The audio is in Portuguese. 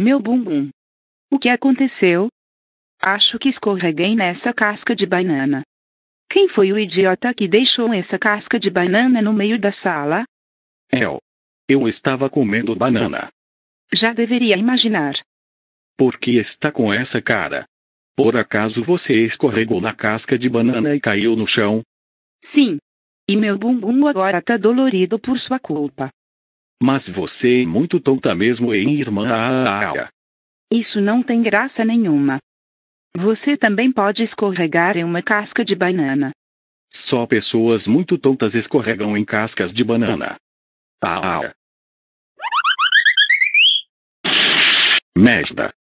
Meu bumbum! O que aconteceu? Acho que escorreguei nessa casca de banana. Quem foi o idiota que deixou essa casca de banana no meio da sala? Eu. Eu estava comendo banana. Já deveria imaginar. Por que está com essa cara? Por acaso você escorregou na casca de banana e caiu no chão? Sim. E meu bumbum agora tá dolorido por sua culpa. Mas você é muito tonta mesmo, hein, irmã? Isso não tem graça nenhuma. Você também pode escorregar em uma casca de banana. Só pessoas muito tontas escorregam em cascas de banana. Ah. Merda.